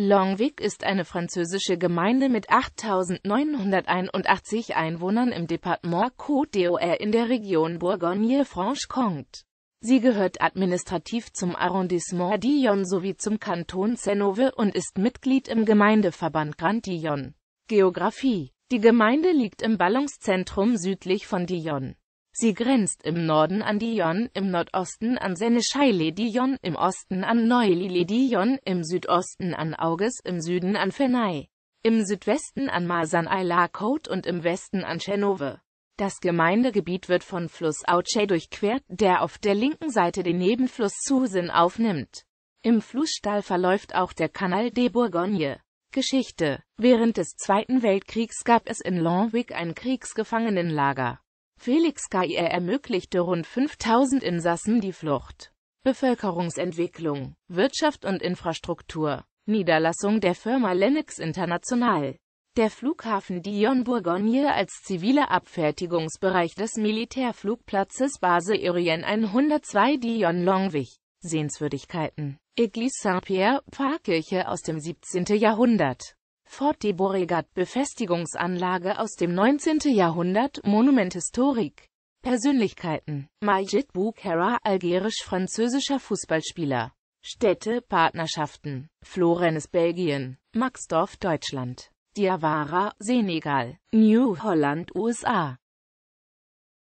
Longwick ist eine französische Gemeinde mit 8.981 Einwohnern im Departement Côte d'Or in der Region bourgogne franche comte Sie gehört administrativ zum Arrondissement Dillon sowie zum Kanton Senove und ist Mitglied im Gemeindeverband Grand Dillon. Geografie Die Gemeinde liegt im Ballungszentrum südlich von Dillon. Sie grenzt im Norden an Dion, im Nordosten an Seneschal-les-Dijon, im Osten an Neuilly-les-Dijon, im Südosten an Auges, im Süden an Ferney, im Südwesten an Masan ay la côte und im Westen an Chenove. Das Gemeindegebiet wird von Fluss Auche durchquert, der auf der linken Seite den Nebenfluss Susin aufnimmt. Im Flussstall verläuft auch der Kanal de Bourgogne. Geschichte Während des Zweiten Weltkriegs gab es in Longwick ein Kriegsgefangenenlager. Felix Gaier ermöglichte rund 5000 Insassen die Flucht. Bevölkerungsentwicklung, Wirtschaft und Infrastruktur, Niederlassung der Firma Lennox International. Der Flughafen Dion-Bourgogne als ziviler Abfertigungsbereich des Militärflugplatzes Base Irien 102 Dion-Longwich. Sehenswürdigkeiten Eglise Saint-Pierre, Pfarrkirche aus dem 17. Jahrhundert Fort de Beauregard Befestigungsanlage aus dem 19. Jahrhundert Monument historique Persönlichkeiten Majid Boukhara, algerisch-französischer Fußballspieler Städte, Partnerschaften Florennes, Belgien Maxdorf, Deutschland Diawara, Senegal New Holland, USA